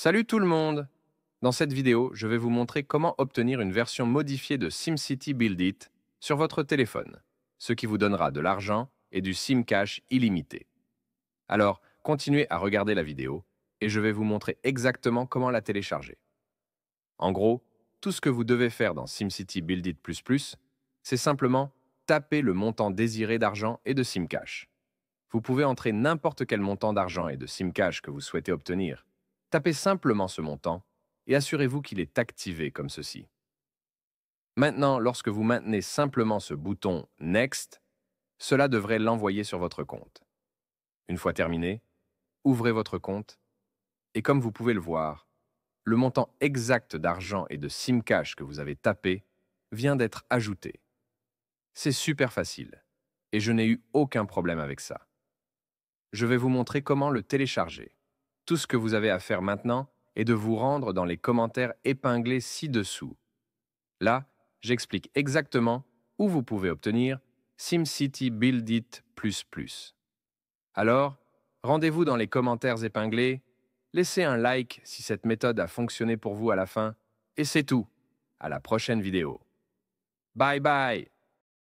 Salut tout le monde Dans cette vidéo, je vais vous montrer comment obtenir une version modifiée de SimCity Build It sur votre téléphone, ce qui vous donnera de l'argent et du SimCash illimité. Alors, continuez à regarder la vidéo et je vais vous montrer exactement comment la télécharger. En gros, tout ce que vous devez faire dans SimCity Build It++, c'est simplement taper le montant désiré d'argent et de SimCash. Vous pouvez entrer n'importe quel montant d'argent et de SimCash que vous souhaitez obtenir, Tapez simplement ce montant et assurez-vous qu'il est activé comme ceci. Maintenant, lorsque vous maintenez simplement ce bouton Next, cela devrait l'envoyer sur votre compte. Une fois terminé, ouvrez votre compte et comme vous pouvez le voir, le montant exact d'argent et de Simcash que vous avez tapé vient d'être ajouté. C'est super facile et je n'ai eu aucun problème avec ça. Je vais vous montrer comment le télécharger. Tout ce que vous avez à faire maintenant est de vous rendre dans les commentaires épinglés ci-dessous. Là, j'explique exactement où vous pouvez obtenir SimCity Build It++. Alors, rendez-vous dans les commentaires épinglés, laissez un like si cette méthode a fonctionné pour vous à la fin, et c'est tout. À la prochaine vidéo. Bye bye